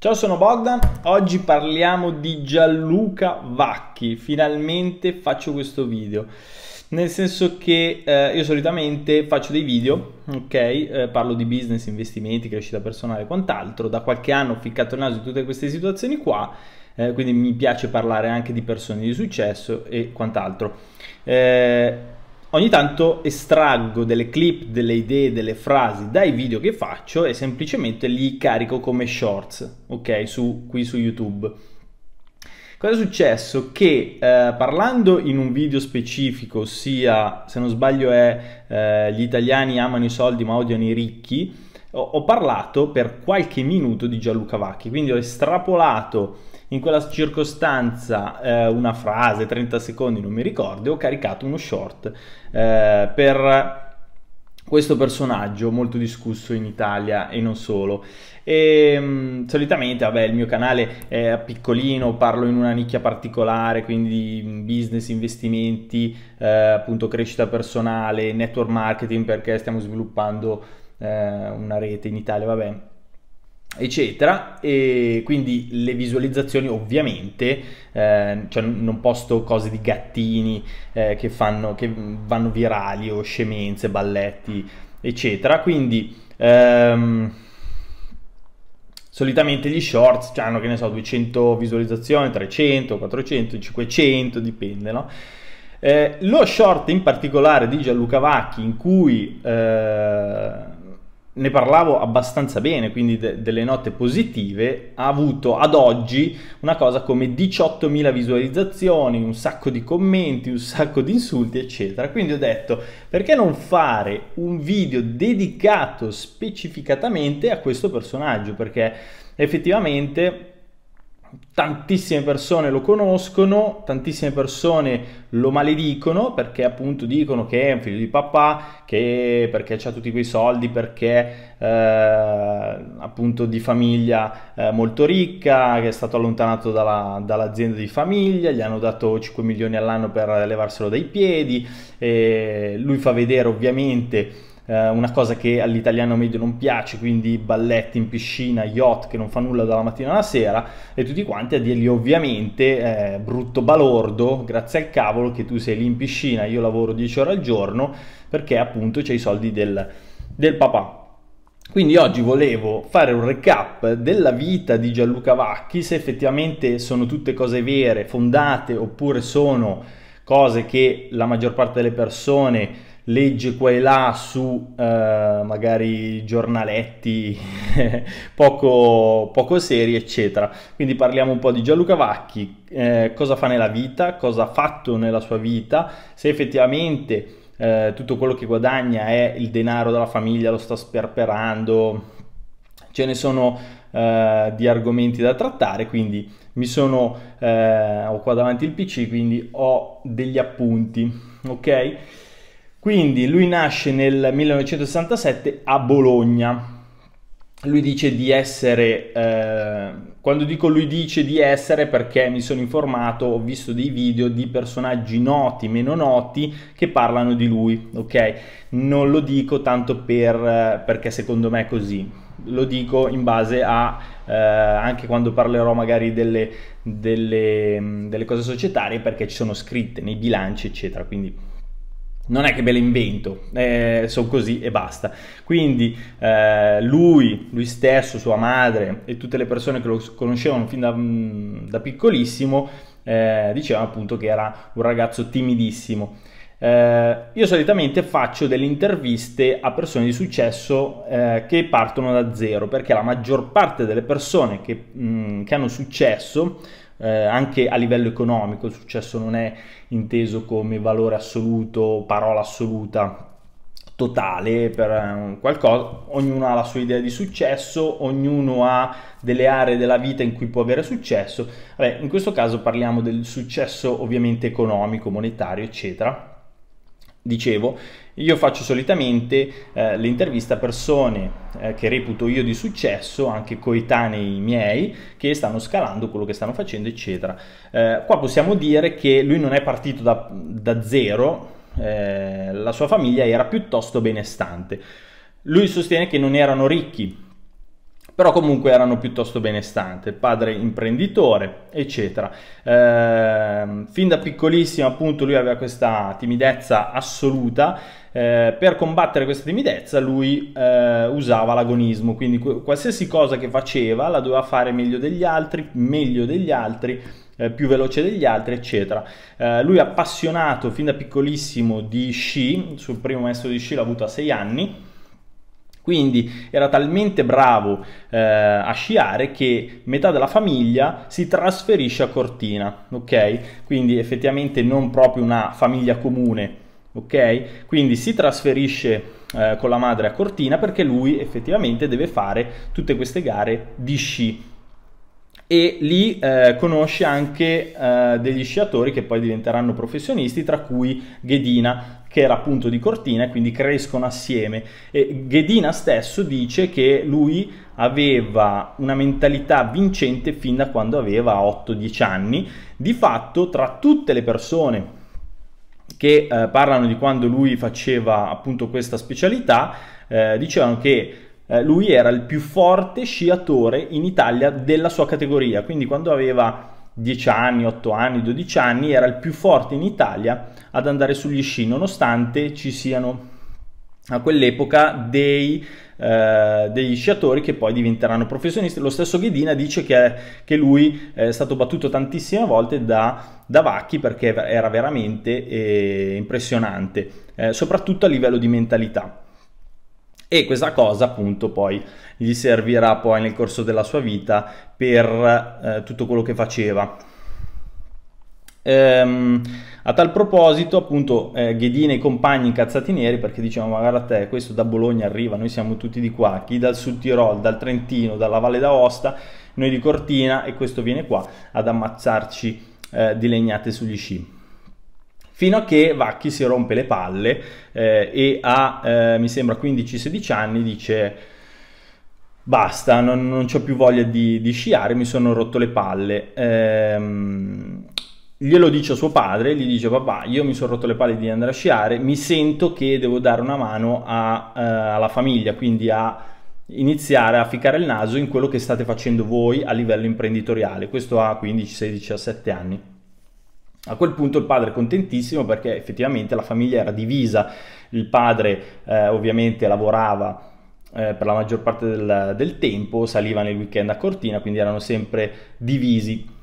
Ciao, sono Bogdan. Oggi parliamo di Gianluca Vacchi. Finalmente faccio questo video. Nel senso che eh, io solitamente faccio dei video, ok? Eh, parlo di business, investimenti, crescita personale e quant'altro. Da qualche anno ho ficcato il naso in tutte queste situazioni qua. Eh, quindi mi piace parlare anche di persone di successo e quant'altro. Eh, ogni tanto estraggo delle clip, delle idee, delle frasi dai video che faccio e semplicemente li carico come shorts, ok, su, qui su YouTube. Cosa è successo? Che eh, parlando in un video specifico, ossia se non sbaglio è eh, gli italiani amano i soldi ma odiano i ricchi, ho, parlato per qualche minuto di Gianluca Vacchi, quindi ho estrapolato in quella circostanza eh, una frase, 30 secondi, non mi ricordo, e ho caricato uno short eh, per questo personaggio molto discusso in Italia e non solo. E, mh, mm, solitamente, vabbè, il mio canale è piccolino, parlo in una nicchia particolare, quindi business, investimenti, eh, appunto crescita personale, network marketing, perché stiamo sviluppando eh, una rete in Italia, vabbè, eccetera e quindi le visualizzazioni ovviamente eh, cioè non posto cose di gattini eh, che fanno che vanno virali o scemenze balletti eccetera quindi ehm, solitamente gli shorts cioè, hanno che ne so 200 visualizzazioni 300 400 500 dipende no eh, lo short in particolare di Gianluca Vacchi in cui eh, ne parlavo abbastanza bene, quindi de- delle note positive, ha avuto ad oggi una cosa come 18.000 visualizzazioni, un sacco di commenti, un sacco di insulti, eccetera. Quindi ho detto, perché non fare un video dedicato specificatamente a questo personaggio? Perché effettivamente tantissime persone lo conoscono, tantissime persone lo maledicono perché appunto dicono che è un figlio di papà, che perché ha tutti quei soldi, perché eh, appunto di famiglia eh, molto ricca, che è stato allontanato dalla, dall'azienda di famiglia, gli hanno dato 5 milioni all'anno per levarselo dai piedi, lui fa vedere ovviamente eh, una cosa che all'italiano medio non piace, quindi balletti in piscina, yacht che non fa nulla dalla mattina alla sera e tutti quanti a dirgli ovviamente eh, brutto balordo, grazie al cavolo che tu sei lì in piscina, io lavoro 10 ore al giorno perché appunto c'è i soldi del, del papà. Quindi oggi volevo fare un recap della vita di Gianluca Vacchi, se effettivamente sono tutte cose vere, fondate oppure sono cose che la maggior parte delle persone legge qua e là su eh, magari giornaletti poco, poco, seri, eccetera. Quindi parliamo un po' di Gianluca Vacchi, eh, cosa fa nella vita, cosa ha fatto nella sua vita, se effettivamente eh, tutto quello che guadagna è il denaro della famiglia, lo sta sperperando. Ce ne sono eh, di argomenti da trattare, quindi mi sono, eh, ho qua davanti il PC, quindi ho degli appunti, ok? Quindi lui nasce nel 1967 a Bologna. Lui dice di essere, eh, quando dico lui dice di essere perché mi sono informato, ho visto dei video di personaggi noti, meno noti, che parlano di lui, ok? Non lo dico tanto per, perché secondo me è così, lo dico in base a, eh, anche quando parlerò magari delle, delle, delle cose societarie perché ci sono scritte nei bilanci, eccetera, quindi non è che me le invento, eh, sono così e basta. Quindi eh, lui, lui stesso, sua madre e tutte le persone che lo conoscevano fin da, mm, da piccolissimo eh, dicevano appunto che era un ragazzo timidissimo. Eh, io solitamente faccio delle interviste a persone di successo eh, che partono da zero perché la maggior parte delle persone che, mh, mm, che hanno successo eh, anche a livello economico, il successo non è inteso come valore assoluto, parola assoluta totale per eh, qualcosa, ognuno ha la sua idea di successo, ognuno ha delle aree della vita in cui può avere successo. Vabbè, in questo caso parliamo del successo ovviamente economico, monetario, eccetera. Dicevo, io faccio solitamente eh, l'intervista a persone eh, che reputo io di successo, anche coetanei miei, che stanno scalando quello che stanno facendo, eccetera. Eh, qua possiamo dire che lui non è partito da, da zero, eh, la sua famiglia era piuttosto benestante. Lui sostiene che non erano ricchi, però comunque erano piuttosto benestanti, padre imprenditore, eccetera. Eh, fin da piccolissimo appunto lui aveva questa timidezza assoluta eh, per combattere questa timidezza lui eh, usava l'agonismo, quindi qualsiasi cosa che faceva la doveva fare meglio degli altri, meglio degli altri, eh, più veloce degli altri, eccetera. Eh, lui è appassionato fin da piccolissimo di sci, il suo primo maestro di sci l'ha avuto a 6 anni, quindi era talmente bravo eh, a sciare che metà della famiglia si trasferisce a Cortina, ok? Quindi effettivamente non proprio una famiglia comune ok? Quindi si trasferisce eh, con la madre a Cortina perché lui effettivamente deve fare tutte queste gare di sci e lì eh, conosce anche eh, degli sciatori che poi diventeranno professionisti, tra cui Ghedina, che era appunto di Cortina e quindi crescono assieme. E Ghedina stesso dice che lui aveva una mentalità vincente fin da quando aveva 8-10 anni. Di fatto, tra tutte le persone che eh, parlano di quando lui faceva appunto questa specialità, eh, dicevano che eh, lui era il più forte sciatore in Italia della sua categoria, quindi quando aveva 10 anni, 8 anni, 12 anni era il più forte in Italia ad andare sugli sci, nonostante ci siano a quell'epoca dei, eh, degli sciatori che poi diventeranno professionisti. Lo stesso Ghedina dice che, che lui è stato battuto tantissime volte da da vacchi perché era veramente eh, impressionante, eh, soprattutto a livello di mentalità. E questa cosa appunto poi gli servirà poi nel corso della sua vita per eh, tutto quello che faceva. Ehm, a tal proposito, appunto, eh, Ghedina e i compagni incazzati neri, perché dicevano, ma guarda te, questo da Bologna arriva, noi siamo tutti di qua, chi dal Sud Tirol, dal Trentino, dalla Valle d'Aosta, noi di Cortina, e questo viene qua ad ammazzarci eh, di legnate sugli sci fino a che Vacchi si rompe le palle eh, e a, eh, mi sembra, 15-16 anni dice basta, non, non ho più voglia di, di, sciare, mi sono rotto le palle. Ehm, glielo dice a suo padre, gli dice papà, io mi sono rotto le palle di andare a sciare, mi sento che devo dare una mano a, eh, alla famiglia, quindi a iniziare a ficcare il naso in quello che state facendo voi a livello imprenditoriale. Questo ha 15, 16, 17 anni. A quel punto il padre è contentissimo perché effettivamente la famiglia era divisa, il padre eh, ovviamente lavorava eh, per la maggior parte del, del tempo, saliva nel weekend a Cortina, quindi erano sempre divisi.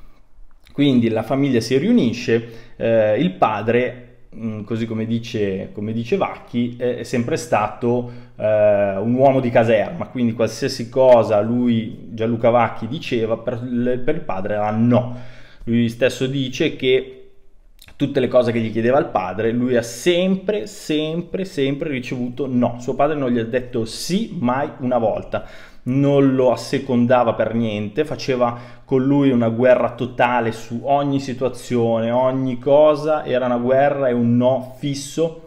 Quindi la famiglia si riunisce, eh, il padre Mm, così come dice, come dice Vacchi, è sempre stato eh, un uomo di caserma, quindi qualsiasi cosa lui, Gianluca Vacchi, diceva per, per il padre era no. Lui stesso dice che tutte le cose che gli chiedeva il padre, lui ha sempre, sempre, sempre ricevuto no. Suo padre non gli ha detto sì mai una volta non lo assecondava per niente, faceva con lui una guerra totale su ogni situazione, ogni cosa, era una guerra e un no fisso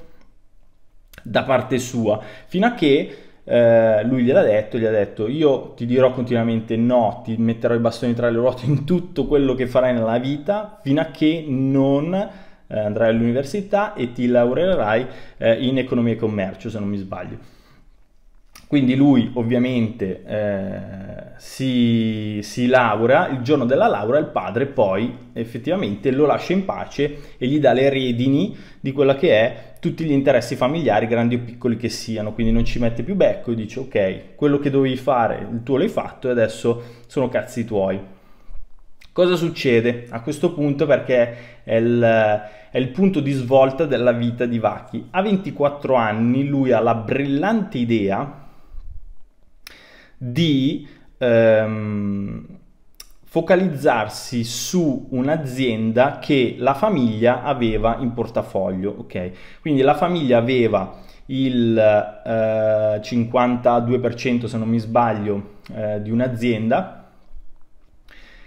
da parte sua, fino a che eh, lui gliel'ha detto, gli ha detto io ti dirò continuamente no, ti metterò i bastoni tra le ruote in tutto quello che farai nella vita, fino a che non eh, andrai all'università e ti laureerai eh, in economia e commercio, se non mi sbaglio. Quindi lui ovviamente eh, si, si laura, il giorno della laurea il padre poi effettivamente lo lascia in pace e gli dà le redini di quella che è tutti gli interessi familiari, grandi o piccoli che siano, quindi non ci mette più becco e dice ok, quello che dovevi fare, il tuo l'hai fatto e adesso sono cazzi tuoi. Cosa succede a questo punto? Perché è il, è il, punto di svolta della vita di Vaki. A 24 anni lui ha la brillante idea di ehm, focalizzarsi su un'azienda che la famiglia aveva in portafoglio, ok? Quindi la famiglia aveva il eh, 52% se non mi sbaglio eh, di un'azienda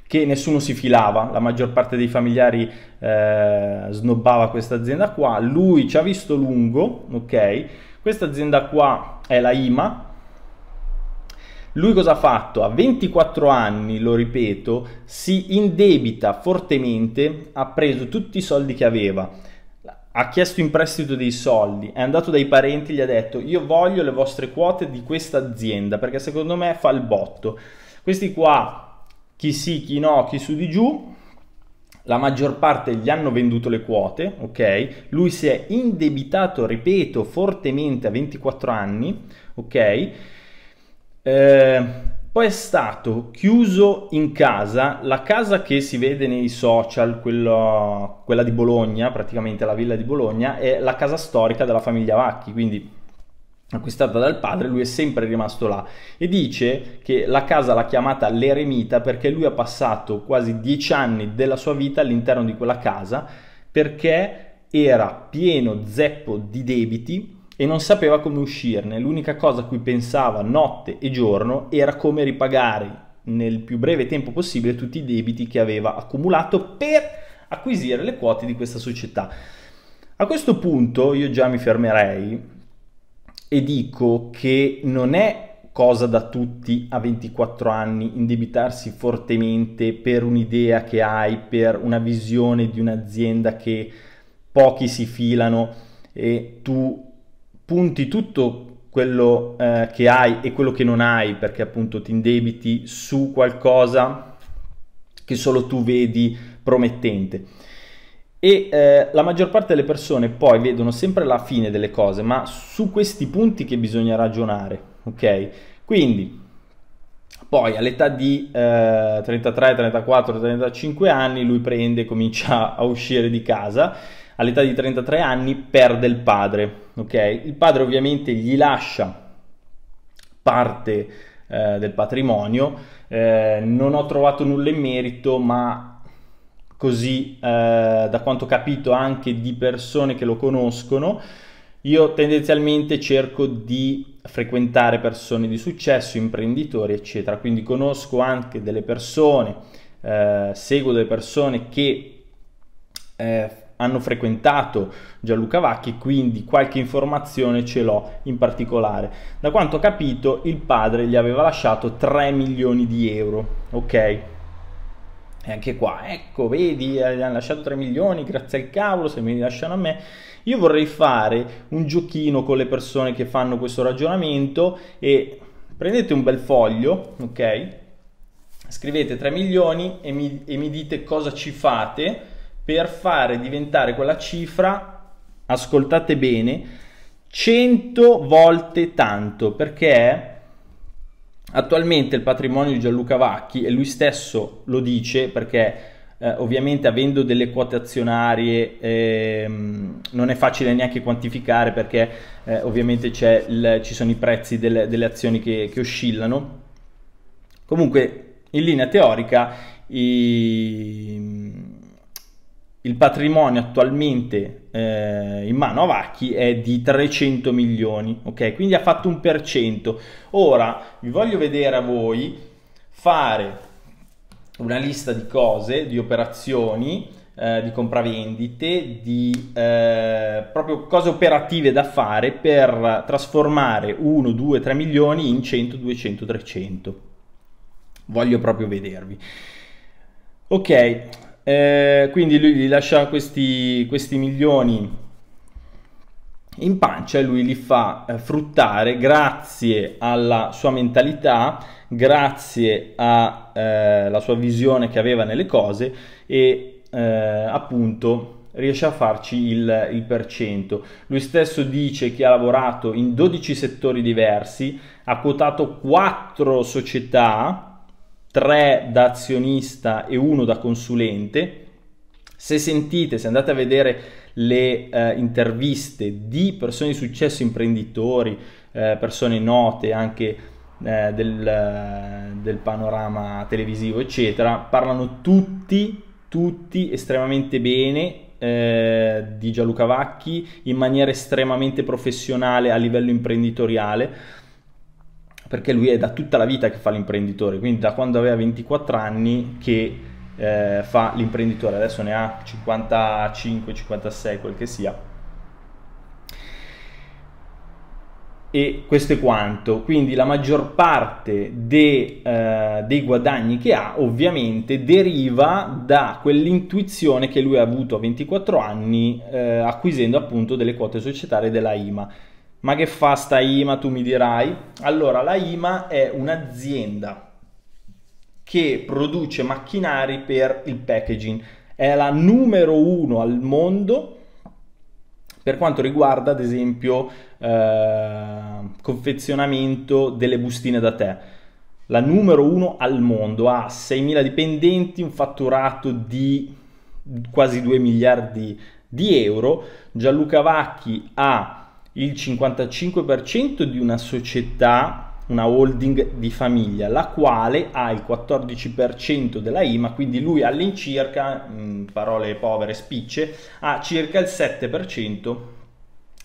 che nessuno si filava, la maggior parte dei familiari eh, snobbava questa azienda qua, lui ci ha visto lungo, ok? Questa azienda qua è la IMA, lui cosa ha fatto? A 24 anni, lo ripeto, si indebita fortemente, ha preso tutti i soldi che aveva, ha chiesto in prestito dei soldi, è andato dai parenti e gli ha detto io voglio le vostre quote di questa azienda perché secondo me fa il botto. Questi qua, chi sì, chi no, chi su di giù, la maggior parte gli hanno venduto le quote, ok? Lui si è indebitato, ripeto, fortemente a 24 anni, ok? Eh, poi è stato chiuso in casa, la casa che si vede nei social, quello, quella di Bologna, praticamente la villa di Bologna, è la casa storica della famiglia Vacchi, quindi acquistata dal padre, lui è sempre rimasto là e dice che la casa l'ha chiamata l'eremita perché lui ha passato quasi dieci anni della sua vita all'interno di quella casa perché era pieno zeppo di debiti e non sapeva come uscirne. L'unica cosa a cui pensava notte e giorno era come ripagare nel più breve tempo possibile tutti i debiti che aveva accumulato per acquisire le quote di questa società. A questo punto io già mi fermerei e dico che non è cosa da tutti a 24 anni indebitarsi fortemente per un'idea che hai, per una visione di un'azienda che pochi si filano e tu punti tutto quello eh, che hai e quello che non hai, perché appunto ti indebiti su qualcosa che solo tu vedi promettente. E eh, la maggior parte delle persone poi vedono sempre la fine delle cose, ma su questi punti che bisogna ragionare, ok? Quindi, poi all'età di eh, 33, 34, 35 anni lui prende, e comincia a uscire di casa, all'età di 33 anni perde il padre, ok? Il padre ovviamente gli lascia parte eh, del patrimonio, eh, non ho trovato nulla in merito, ma così eh, da quanto ho capito anche di persone che lo conoscono, io tendenzialmente cerco di frequentare persone di successo, imprenditori, eccetera, quindi conosco anche delle persone, eh, seguo delle persone che eh, hanno frequentato Gianluca Vacchi, quindi qualche informazione ce l'ho in particolare. Da quanto ho capito, il padre gli aveva lasciato 3 milioni di euro, ok? E anche qua, ecco, vedi, eh, gli hanno lasciato 3 milioni, grazie al cavolo, se me li lasciano a me. Io vorrei fare un giochino con le persone che fanno questo ragionamento e prendete un bel foglio, ok? Scrivete 3 milioni e mi, e mi dite cosa ci fate per fare diventare quella cifra, ascoltate bene, 100 volte tanto, perché attualmente il patrimonio di Gianluca Vacchi, e lui stesso lo dice perché eh, ovviamente avendo delle quote azionarie ehm, non è facile neanche quantificare perché eh, ovviamente il, ci sono i prezzi delle, delle azioni che, che, oscillano. Comunque in linea teorica i, il patrimonio attualmente eh, in mano a Vacchi è di 300 milioni, ok? Quindi ha fatto un per cento. Ora vi voglio vedere a voi fare una lista di cose, di operazioni, eh, di compravendite, di eh, proprio cose operative da fare per trasformare 1, 2, 3 milioni in 100, 200, 300. Voglio proprio vedervi. Ok, eh, quindi lui gli lascia questi, questi milioni in pancia e lui li fa eh, fruttare grazie alla sua mentalità, grazie alla eh, sua visione che aveva nelle cose e eh, appunto riesce a farci il, il percento. Lui stesso dice che ha lavorato in 12 settori diversi, ha quotato 4 società, 3 da azionista e 1 da consulente. Se sentite, se andate a vedere le eh, interviste di persone di successo, imprenditori, eh, persone note anche eh, del, del, panorama televisivo, eccetera, parlano tutti, tutti estremamente bene eh, di Gianluca Vacchi in maniera estremamente professionale a livello imprenditoriale perché lui è da tutta la vita che fa l'imprenditore, quindi da quando aveva 24 anni che eh, fa l'imprenditore, adesso ne ha 55, 56, quel che sia. E questo è quanto, quindi la maggior parte de, eh, dei guadagni che ha ovviamente deriva da quell'intuizione che lui ha avuto a 24 anni eh, acquisendo appunto delle quote societarie della IMA ma che fa sta IMA, tu mi dirai? Allora, la IMA è un'azienda che produce macchinari per il packaging. È la numero uno al mondo per quanto riguarda, ad esempio, eh, confezionamento delle bustine da tè. La numero uno al mondo ha 6.000 dipendenti, un fatturato di quasi 2 miliardi di euro. Gianluca Vacchi ha il 55% di una società, una holding di famiglia, la quale ha il 14% della IMA, quindi lui all'incirca, in parole povere spicce, ha circa il 7%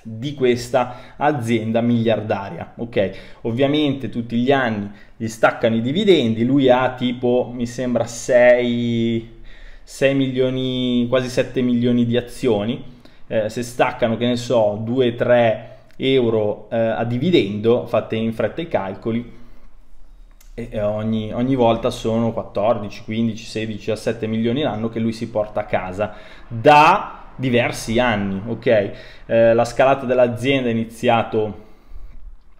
di questa azienda miliardaria. Ok, ovviamente tutti gli anni gli staccano i dividendi, lui ha tipo mi sembra 6, 6 milioni, quasi 7 milioni di azioni eh, se staccano, che ne so, 2-3 euro eh, a dividendo, fate in fretta i calcoli, e ogni, ogni, volta sono 14, 15, 16, 17 milioni l'anno che lui si porta a casa da diversi anni, ok? Eh, la scalata dell'azienda è iniziato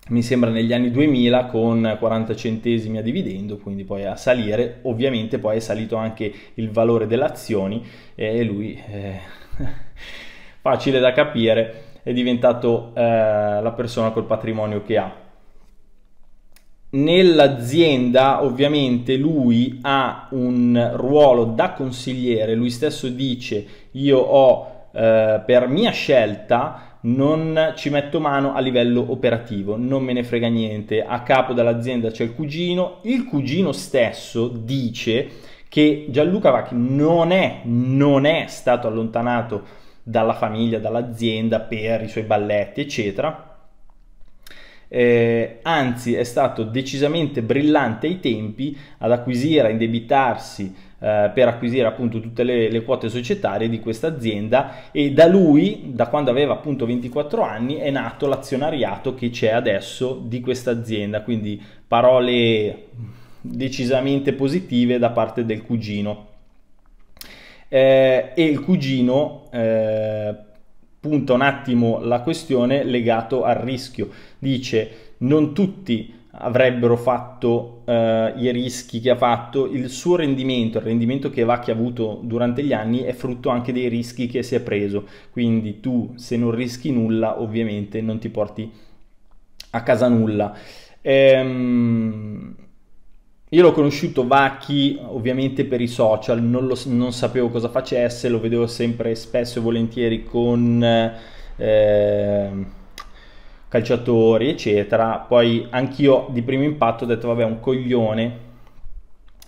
mi sembra negli anni 2000 con 40 centesimi a dividendo, quindi poi a salire, ovviamente poi è salito anche il valore delle azioni eh, e lui eh, facile da capire, è diventato eh, la persona col patrimonio che ha. Nell'azienda ovviamente lui ha un ruolo da consigliere, lui stesso dice io ho eh, per mia scelta non ci metto mano a livello operativo, non me ne frega niente, a capo dell'azienda c'è il cugino, il cugino stesso dice che Gianluca Vacchi non è, non è stato allontanato dalla famiglia, dall'azienda per i suoi balletti, eccetera. Eh, anzi, è stato decisamente brillante ai tempi ad acquisire, a indebitarsi eh, per acquisire appunto tutte le, le quote societarie di questa azienda e da lui, da quando aveva appunto 24 anni, è nato l'azionariato che c'è adesso di questa azienda. Quindi parole decisamente positive da parte del cugino eh, e il cugino eh, punta un attimo la questione legato al rischio. Dice non tutti avrebbero fatto eh, i rischi che ha fatto, il suo rendimento, il rendimento che Vacchi ha avuto durante gli anni è frutto anche dei rischi che si è preso, quindi tu se non rischi nulla ovviamente non ti porti a casa nulla. Ehm io l'ho conosciuto Vacchi ovviamente per i social, non, lo, non, sapevo cosa facesse, lo vedevo sempre spesso e volentieri con eh, calciatori, eccetera. Poi anch'io di primo impatto ho detto, vabbè, un coglione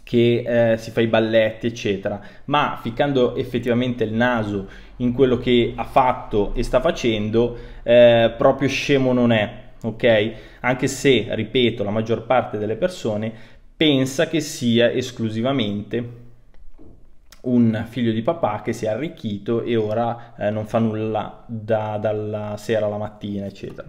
che eh, si fa i balletti, eccetera. Ma ficcando effettivamente il naso in quello che ha fatto e sta facendo, eh, proprio scemo non è ok? Anche se, ripeto, la maggior parte delle persone pensa che sia esclusivamente un figlio di papà che si è arricchito e ora eh, non fa nulla da, dalla sera alla mattina, eccetera.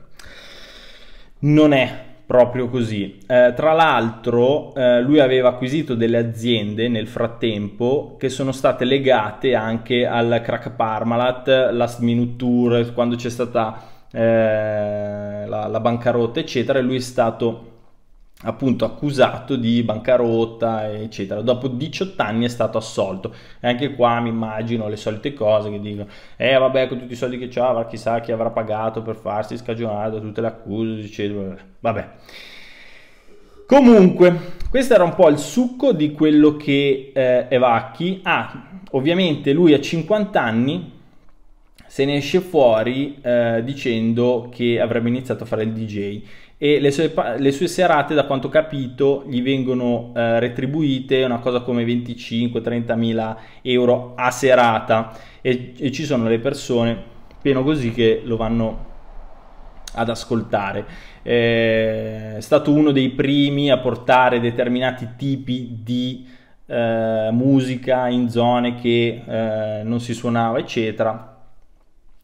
Non è proprio così. Eh, tra l'altro, eh, lui aveva acquisito delle aziende nel frattempo che sono state legate anche al crack Parmalat, last minute tour, quando c'è stata eh, la, la bancarotta, eccetera, e lui è stato appunto accusato di bancarotta eccetera dopo 18 anni è stato assolto e anche qua mi immagino le solite cose che dicono eh vabbè con tutti i soldi che ha chissà chi avrà pagato per farsi scagionare da tutte le accuse eccetera vabbè comunque questo era un po' il succo di quello che eh, Evacchi ha ah, ovviamente lui a 50 anni se ne esce fuori eh, dicendo che avrebbe iniziato a fare il DJ e le sue, le sue, serate, da quanto ho capito, gli vengono eh, retribuite una cosa come 25-30 mila euro a serata e, e, ci sono le persone, pieno così, che lo vanno ad ascoltare. Eh, è stato uno dei primi a portare determinati tipi di eh, musica in zone che eh, non si suonava, eccetera.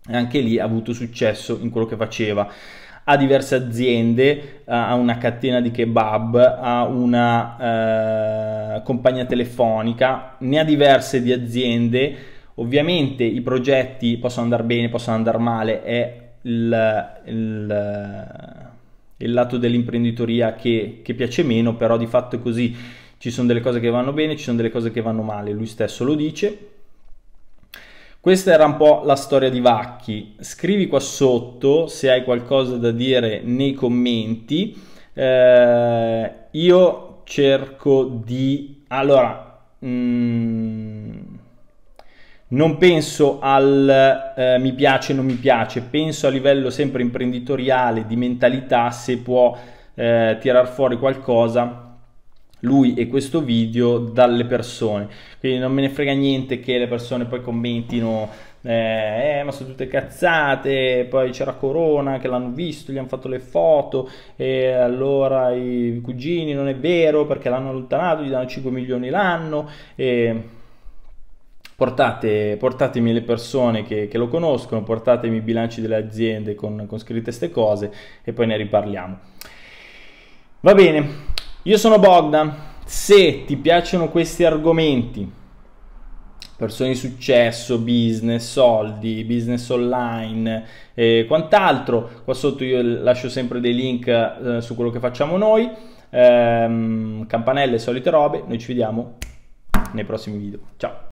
E anche lì ha avuto successo in quello che faceva a diverse aziende, eh, a una catena di kebab, a una eh, compagnia telefonica, ne ha diverse di aziende. Ovviamente i progetti possono andare bene, possono andare male, è il, il, il lato dell'imprenditoria che, che piace meno, però di fatto è così. Ci sono delle cose che vanno bene, ci sono delle cose che vanno male, lui stesso lo dice, questa era un po' la storia di Vacchi. Scrivi qua sotto se hai qualcosa da dire nei commenti. Eh, io cerco di... Allora, mm, non penso al eh, mi piace o non mi piace, penso a livello sempre imprenditoriale, di mentalità, se può eh, tirar fuori qualcosa lui e questo video dalle persone. Quindi non me ne frega niente che le persone poi commentino eh, eh, ma sono tutte cazzate, poi c'era Corona che l'hanno visto, gli hanno fatto le foto e allora i cugini non è vero perché l'hanno allontanato, gli danno 5 milioni l'anno e portate, portatemi le persone che, che, lo conoscono, portatemi i bilanci delle aziende con, con scritte queste cose e poi ne riparliamo. Va bene, io sono Bogdan, se ti piacciono questi argomenti, persone di successo, business, soldi, business online e quant'altro, qua sotto io lascio sempre dei link eh, su quello che facciamo noi, ehm, campanelle, solite robe, noi ci vediamo nei prossimi video. Ciao!